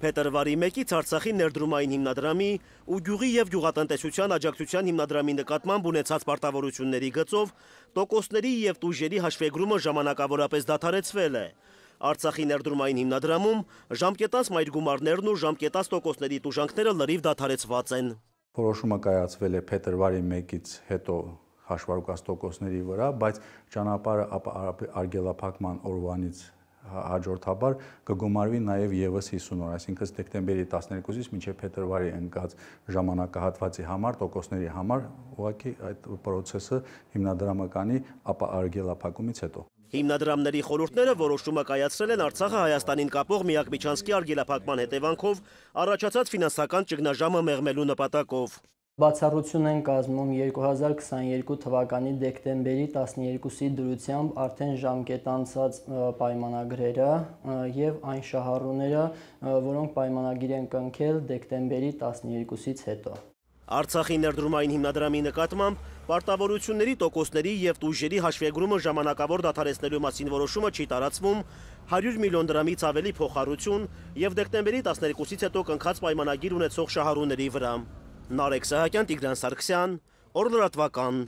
Փետրվարի 1-ից Արցախի ներդրումային հիմնադրամի ու Գյուղի եւ Գյուղատնտեսության աջակցության հիմնադրամի նկատմամբ ունեցած պարտավորությունների գծով տոկոսների եւ տուժերի հաշվեգրումը ժամանակավորապես դադարեցվել է։ Արցախի ներդրումային հիմնադրամում ժամկետած մայրգումարներն ու ժամկետած տոկոսների տուժանքները լրիվ դադարեցված են։ Որոշումը կայացվել է փետրվարի 1-ից հետո հաշվարկած տոկոսների վրա, բայց ճանապարհը արգելափակման օրվանից հաջորդաբար կգումարվի նաև եւս 50 օր, այսինքն դեկտեմբերի 12-ից մինչև փետրվարի ընկած ժամանակահատվածի համար տոկոսների համար ուղղակի այդ process-ը հիմնադրամականի ապարգելափակումից հետո։ Հիմնադրամների խորհուրդները որոշումը կայացրել են Արցախը Հայաստանին կապող Միակ Միչանսկի արգելափակման հետևանքով առաջացած ֆինանսական ճգնաժամը մեղմելու նպատակով։ Բացառություն են կազմում 2022 թվականի դեկտեմբերի 12-ի դրությամբ արդեն ժամկետ անցած պայմանագրերը եւ այն շահառուները, որոնք պայմանագիր են կնքել դեկտեմբերի 12-ից հետո։ Արցախի ներդրումային հիմնադրամի նկատմամբ պարտավորությունների տոկոսների եւ տուժերի հաշվեգրումը ժամանակավոր դադարեցնելու մասին որոշումը չի տարածվում 100 միլիոն դրամից ավելի փոխառություն եւ դեկտեմբերի 12-ից հետո կնքած պայմանագիր ունեցող շահառուների վրա։ Նարեկ Սահակյան, Տիգրան Սարգսյան, օրլրատվական